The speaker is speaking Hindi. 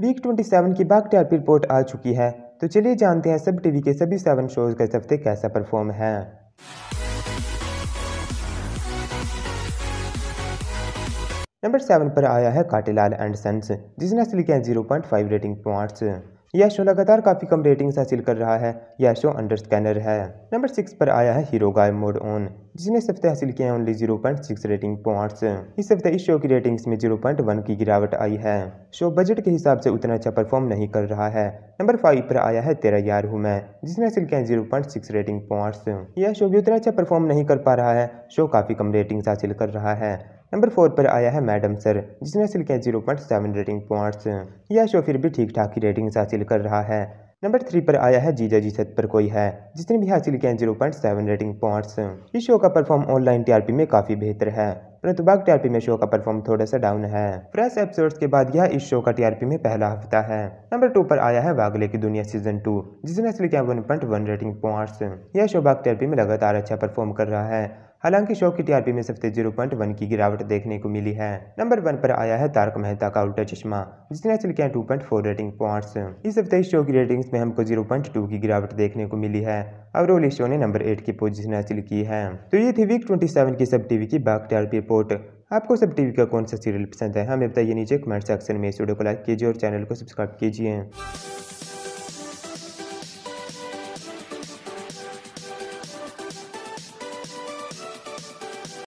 वीक 27 की बाग की रिपोर्ट आ चुकी है तो चलिए जानते हैं सब टीवी के सभी सेवन शोज का इस हफ्ते कैसा परफॉर्म है नंबर सेवन पर आया है काटेलाल एंड सन्स जिसने असली किया zero point five rating points यह शो लगातार काफ़ी कम रेटिंग्स हासिल कर रहा है यह शो अंडर स्कैनर है नंबर सिक्स पर आया है हीरो गाय मोड ऑन जिसने इस हफ्ते हासिल किया है only zero point six rating points इस हफ्ते इस शो की रेटिंग्स में जीरो पॉइंट वन की गिरावट आई है शो बजट के हिसाब से उतना अच्छा परफॉर्म नहीं कर रहा है नंबर फाइव पर आया है तेरा यार हूँ मैं जिसने हासिल किया है zero point six rating points यह शो भी उतना अच्छा परफॉर्म नहीं कर पा रहा है शो काफ़ी कम रेटिंग्स हासिल कर रहा है नंबर फोर पर आया है मैडम सर जिसने हासिल किया zero point seven rating points यह शो फिर भी ठीक ठाक की रेटिंग्स हासिल कर रहा है नंबर थ्री पर आया है जीजा जी सत पर कोई है जिसने भी हासिल किया zero point seven rating points इस शो का परफॉर्म ऑनलाइन टीआरपी में काफी बेहतर है परंतु बाग टीआरपी में शो का परफॉर्म थोड़ा सा डाउन है फ्रेश एपिसोड्स के बाद यह इस शो का टीआरपी में पहला हफ्ता है नंबर टू पर आया है वागले की दुनिया सीजन टू जिसने हासिल किया one point one rating points यह शो बाग टीआरपी में लगातार अच्छा परफॉर्म कर रहा है हालांकि शो की टीआरपी में सबसे जीरो पॉइंट वन की गिरावट देखने को मिली है नंबर वन पर आया है तारक मेहता का उल्टा चश्मा जिसने हासिल किया two point four rating points इस हफ्ते शो की रेटिंग्स में हमको जीरो पॉइंट टू की गिरावट देखने को मिली है और रोली शो ने नंबर एट की पोजीशन हासिल की है तो ये थी वीक ट्वेंटी सेवन की सब टीवी की बाग टीआरपी रिपोर्ट आपको सब टीवी का कौन सा सीरियल पसंद है हमें बताइए नीचे कमेंट सेक्शन में इस वीडियो को लाइक कीजिए और चैनल को सब्सक्राइब कीजिए